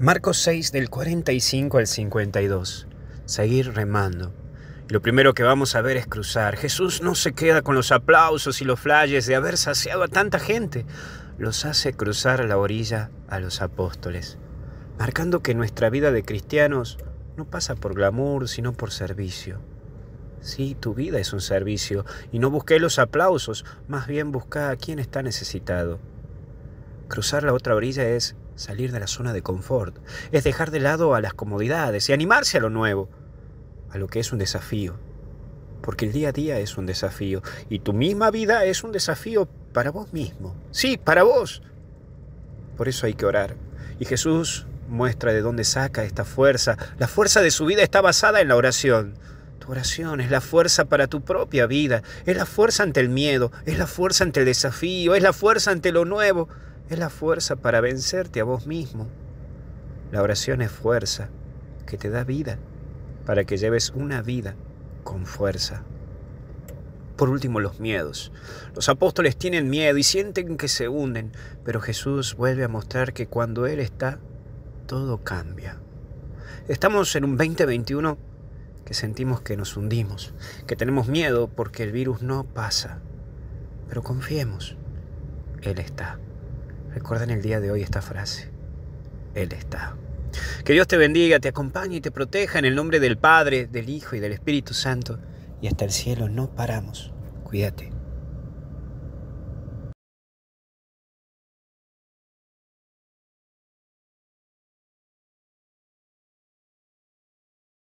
Marcos 6 del 45 al 52. Seguir remando. Y lo primero que vamos a ver es cruzar. Jesús no se queda con los aplausos y los flyers de haber saciado a tanta gente. Los hace cruzar la orilla a los apóstoles, marcando que nuestra vida de cristianos no pasa por glamour, sino por servicio. Sí, tu vida es un servicio y no busqué los aplausos, más bien busca a quien está necesitado. Cruzar la otra orilla es Salir de la zona de confort es dejar de lado a las comodidades y animarse a lo nuevo, a lo que es un desafío. Porque el día a día es un desafío y tu misma vida es un desafío para vos mismo. Sí, para vos. Por eso hay que orar. Y Jesús muestra de dónde saca esta fuerza. La fuerza de su vida está basada en la oración. Tu oración es la fuerza para tu propia vida, es la fuerza ante el miedo, es la fuerza ante el desafío, es la fuerza ante lo nuevo es la fuerza para vencerte a vos mismo. La oración es fuerza que te da vida para que lleves una vida con fuerza. Por último, los miedos. Los apóstoles tienen miedo y sienten que se hunden, pero Jesús vuelve a mostrar que cuando Él está, todo cambia. Estamos en un 2021 que sentimos que nos hundimos, que tenemos miedo porque el virus no pasa, pero confiemos, Él está. Recuerden en el día de hoy esta frase. Él está. Que Dios te bendiga, te acompañe y te proteja en el nombre del Padre, del Hijo y del Espíritu Santo. Y hasta el cielo no paramos. Cuídate.